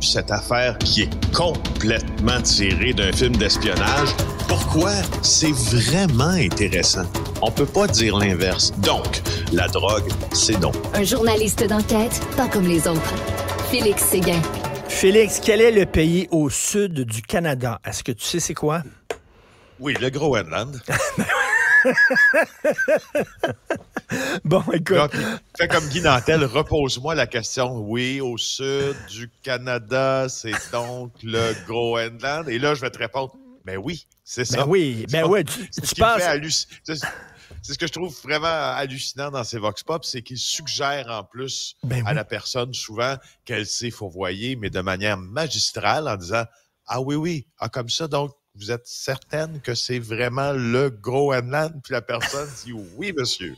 cette affaire qui est complètement tirée d'un film d'espionnage, pourquoi c'est vraiment intéressant. On peut pas dire l'inverse. Donc, la drogue, c'est donc. Un journaliste d'enquête, pas comme les autres. Félix Séguin. Félix, quel est le pays au sud du Canada? Est-ce que tu sais c'est quoi? Oui, le Groenland. bon, écoute. fais comme Guy Nantel, repose-moi la question. Oui, au sud du Canada, c'est donc le Groenland. Et là, je vais te répondre. Mais ben oui, c'est ben ça. oui, mais ben oui. Tu, penses. C'est ce que je trouve vraiment hallucinant dans ces Vox Pop, c'est qu'ils suggèrent en plus à la personne souvent qu'elle faut fourvoyée, mais de manière magistrale en disant Ah oui, oui, ah, comme ça, donc vous êtes certaine que c'est vraiment le gros Groenland? Puis la personne dit oui, monsieur.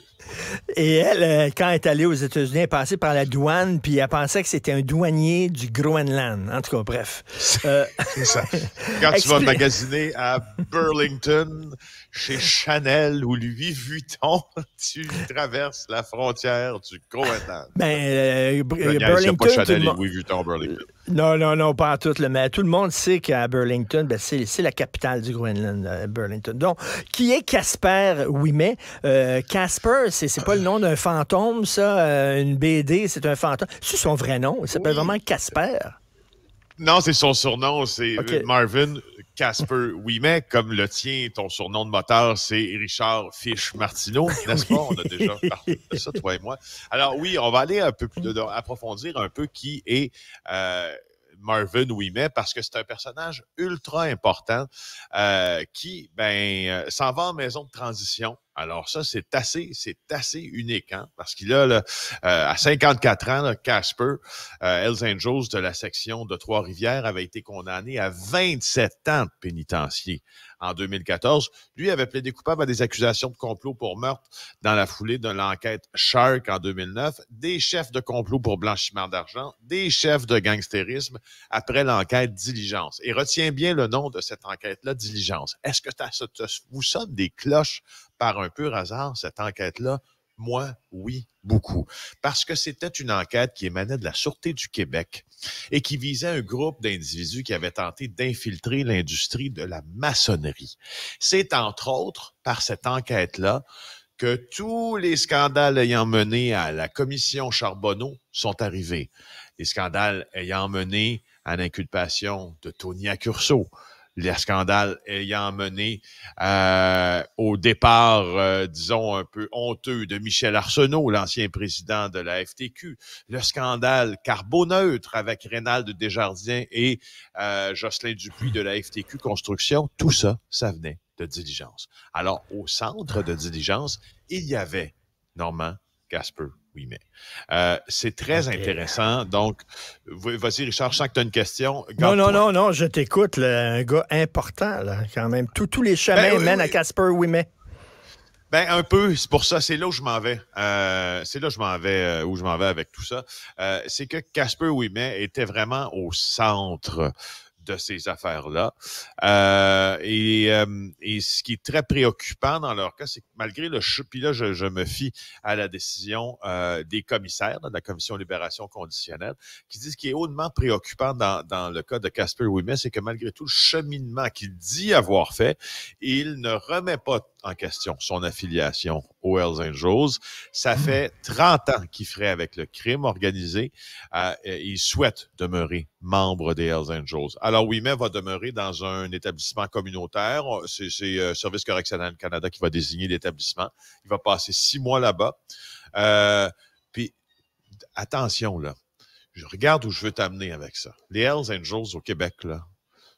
Et elle, euh, quand elle est allée aux États-Unis, elle est passée par la douane, puis elle pensait que c'était un douanier du Groenland. En tout cas, bref. Euh, quand tu vas magasiner à Burlington, chez Chanel ou Louis Vuitton, tu traverses la frontière du Groenland. Ben, euh, Burlington. Pas Chanel et Louis Vuitton, Burlington. Non, non, non, pas à tout. mais tout le monde sait qu'à Burlington, ben, c'est la capitale du Groenland, Burlington. Donc, qui est Casper mais Casper, c'est pas le nom d'un fantôme, ça. Euh, une BD, c'est un fantôme. C'est son vrai nom. Il s'appelle vraiment Casper. Non, c'est son surnom. C'est euh, Marvin Casper Ouimet, comme le tien, ton surnom de moteur, c'est Richard Fish Martineau, n'est-ce pas? On a déjà parlé de ça, toi et moi. Alors oui, on va aller un peu plus dedans, approfondir un peu qui est euh, Marvin Ouimet, parce que c'est un personnage ultra important qui ben, s'en va en maison de transition. Alors ça, c'est assez, c'est assez unique, hein? parce qu'il a euh, à 54 ans, Casper, euh, Angels de la section de Trois-Rivières avait été condamné à 27 ans de pénitencier en 2014. Lui avait plaidé coupable à des accusations de complot pour meurtre dans la foulée de l'enquête Shark en 2009, des chefs de complot pour blanchiment d'argent, des chefs de gangstérisme après l'enquête Diligence. Et retiens bien le nom de cette enquête-là, Diligence. Est-ce que ça vous sonne des cloches par un pur hasard, cette enquête-là? Moi, oui, beaucoup. Parce que c'était une enquête qui émanait de la Sûreté du Québec et qui visait un groupe d'individus qui avaient tenté d'infiltrer l'industrie de la maçonnerie. C'est entre autres par cette enquête-là que tous les scandales ayant mené à la commission Charbonneau sont arrivés. Les scandales ayant mené à l'inculpation de Tony Accurso, le scandale ayant mené euh, au départ, euh, disons, un peu honteux de Michel Arsenault, l'ancien président de la FTQ, le scandale carboneutre avec Rénald Desjardins et euh, Jocelyn Dupuis de la FTQ Construction, tout ça, ça venait de diligence. Alors, au centre de diligence, il y avait Normand Gasper oui, mais euh, c'est très intéressant. Donc, vas-y, Richard, je sens que tu as une question. Non, non, non, non, je t'écoute. Un gars important, là, quand même. tous les chemins ben, mènent à Casper Wimet. Ben un peu, c'est pour ça, c'est là où je m'en vais. Euh, c'est là où je m'en vais, euh, où je m'en vais avec tout ça. c'est que Casper mais était vraiment au centre de ces affaires-là. Euh, et, euh, et, ce qui est très préoccupant dans leur cas, c'est que malgré le... Puis là, je, me fie à la décision euh, des commissaires de la Commission libération conditionnelle, qui disent ce qui est hautement préoccupant dans, dans le cas de Casper Weimer c'est que malgré tout le cheminement qu'il dit avoir fait, il ne remet pas en question, son affiliation aux Hells Angels. Ça hmm. fait 30 ans qu'il ferait avec le crime organisé. Euh, il souhaite demeurer membre des Hells Angels. Alors, mais va demeurer dans un établissement communautaire. C'est euh, Service correctionnel Canada qui va désigner l'établissement. Il va passer six mois là-bas. Euh, puis, attention, là. Je regarde où je veux t'amener avec ça. Les Hells Angels au Québec, là,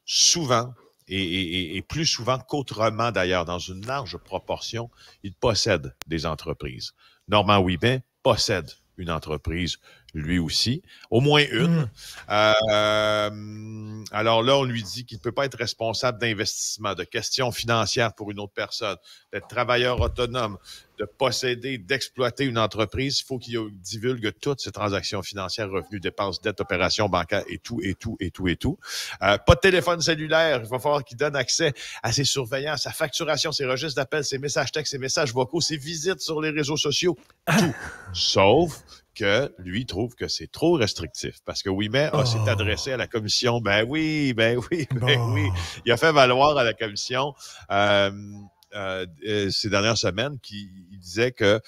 souvent, et, plus souvent qu'autrement d'ailleurs, dans une large proportion, il possède des entreprises. Normand Wibin possède une entreprise lui aussi, au moins une. Hmm. Euh, alors là, on lui dit qu'il ne peut pas être responsable d'investissement, de questions financières pour une autre personne, d'être travailleur autonome, de posséder, d'exploiter une entreprise. Il faut qu'il divulgue toutes ses transactions financières, revenus, dépenses, dettes, opérations bancaires et tout, et tout, et tout, et tout. Euh, pas de téléphone cellulaire. Il va falloir qu'il donne accès à ses surveillances, à sa facturation, ses registres d'appels, ses messages textes, ses messages vocaux, ses visites sur les réseaux sociaux. Tout. Sauf que lui trouve que c'est trop restrictif. Parce que oui, mais c'est adressé à la commission. Ben oui, ben oui, ben oui. Ah. Il a fait valoir à la commission euh, euh, euh, ces dernières semaines qu'il disait que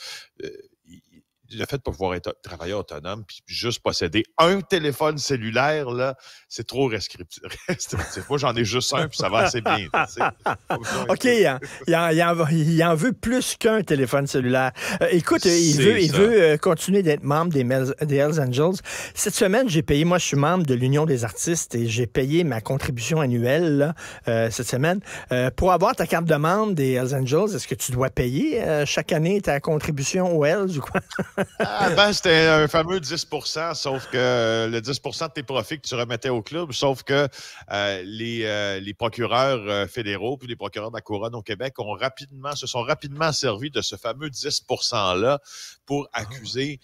le fait de pouvoir être travailler autonome puis juste posséder un téléphone cellulaire, là, c'est trop restrictif. Moi, j'en ai juste un, puis ça va assez bien. OK, il en, veut plus qu'un téléphone cellulaire. Euh, écoute, euh, il veut, il veut euh, continuer d'être membre des, Hells Angels. Cette semaine, j'ai payé, moi, je suis membre de l'Union des artistes et j'ai payé ma contribution annuelle cette semaine. pour avoir ta carte de membre des Hells Angels, est-ce que tu dois payer chaque année ta contribution aux Hells ou quoi? Ah, ben, c'était un fameux 10 sauf que euh, le 10 de tes profits que tu remettais au club, sauf que euh, euh, les, procureurs fédéraux puis les procureurs de la Couronne au Québec ont rapidement, se sont rapidement servis de ce fameux 10 %-là pour ah. accuser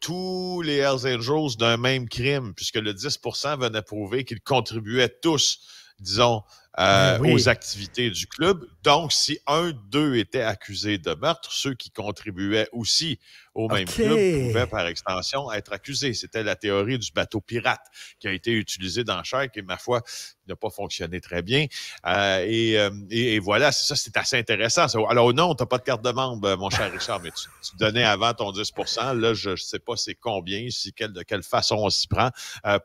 tous les Hells Angels d'un même crime, puisque le 10 venait prouver qu'ils contribuaient tous, disons, euh, ben aux activités du club. Donc, si un d'eux était accusé de meurtre, ceux qui contribuaient aussi au même club pouvaient, par extension, être accusés. C'était la théorie du bateau pirate qui a été utilisée dans Cher, et, ma foi, n'a pas fonctionné très bien. Euh, et, euh, et, voilà, ça, c'est assez intéressant. Alors, non, t'as pas de carte de membre, euh, mon cher Richard, mais tu, donnais avant ton 10 Là, je ne sais pas c'est combien, si, de quelle façon on s'y prend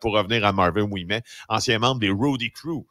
pour revenir à Marvin Wimet, ancien membre des Rudy Crew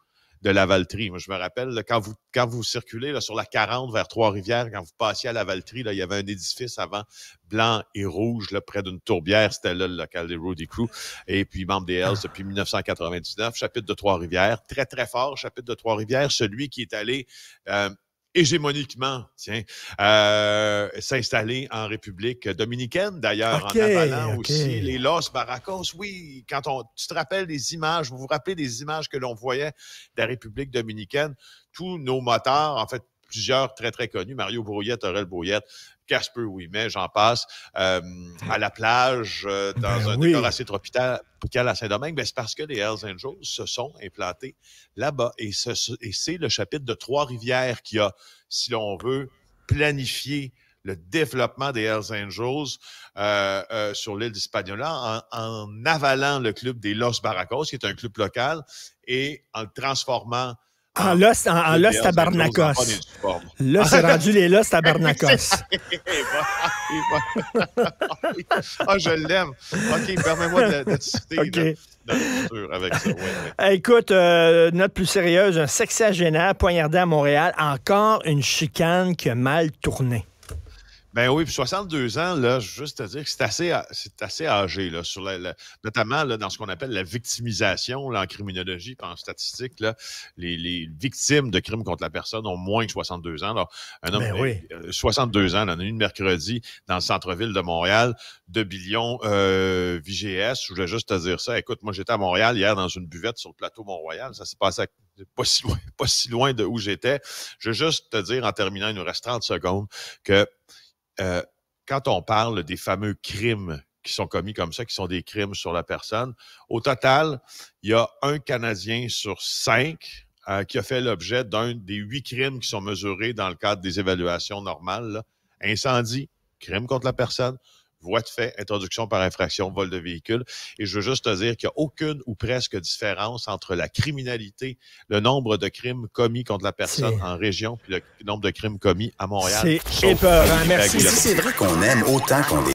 de la Valtrie. Moi, je me rappelle, quand, vous, quand vous circulez sur la 40 vers Trois-Rivières, quand vous passiez à la Valtrie, là, il y avait un édifice avant blanc et rouge là, près d'une tourbière. C'était là le local des Rudy Crew. Et puis, membre des Hells depuis 1999, chapitre de Trois-Rivières. Très, très fort, chapitre de Trois-Rivières. Celui qui est allé euh, hégémoniquement, tiens, euh, s'installer en République dominicaine, d'ailleurs, en avalant aussi les Los Baracos. Oui, quand on, tu te rappelles des images, vous vous rappelez des images que l'on voyait de la République dominicaine, tous nos moteurs, en fait, plusieurs très, très connus, Mario Brouillette, Aurel Brouillette, Casper, oui, mais j'en passe. à la plage, euh, dans ben un décor assez tropical, à Saint-Domingue, mais ben, c'est parce que les Hells Angels se sont implantés là-bas. Et, c'est le chapitre de Trois-Rivières qui a, si l'on veut, planifié le développement des Hells Angels euh, euh, sur l'île d'Hispaniola en, en, avalant le club des Los Baracos qui est un club local, et en le transformant en ah, l'ost en, en Là, ah, c'est rendu les à Tabarnakos. ah, je l'aime. OK, permets-moi de, citer. Okay. avec ça. Écoute, euh, note plus sérieuse, un sexagénaire poignardé à Montréal, encore une chicane qui a mal tourné. Ben oui, puis 62 ans, là, juste à dire que c'est assez, c'est assez âgé, là, sur la, notamment là, dans ce qu'on appelle la victimisation là, en criminologie et en statistique. Là, les, victimes de crimes contre la personne ont moins que 62 ans. Alors, un homme 62 ben euh, ans, là, on mercredi dans le centre-ville de Montréal, de Billion euh, VGS. Je voulais juste te dire ça. Écoute, moi, j'étais à Montréal hier dans une buvette sur le plateau Mont-Royal. Ça s'est passé pas si loin, pas si loin de où j'étais. Je veux juste te dire en terminant, il nous reste 30 secondes, que euh, quand on parle des fameux crimes qui sont commis comme ça, qui sont des crimes sur la personne, au total, il y a un Canadien sur cinq euh, qui a fait l'objet d'un des huit crimes qui sont mesurés dans le cadre des évaluations normales. Incendie, crime contre la personne, voie de fait, introduction par infraction, vol de véhicule. Et je veux juste te dire qu'il n'y a aucune ou presque différence entre la criminalité, le nombre de crimes commis contre la personne en région, puis le nombre de crimes commis à Montréal. C'est épeurant. Merci. Si c'est vrai qu'on aime autant qu'on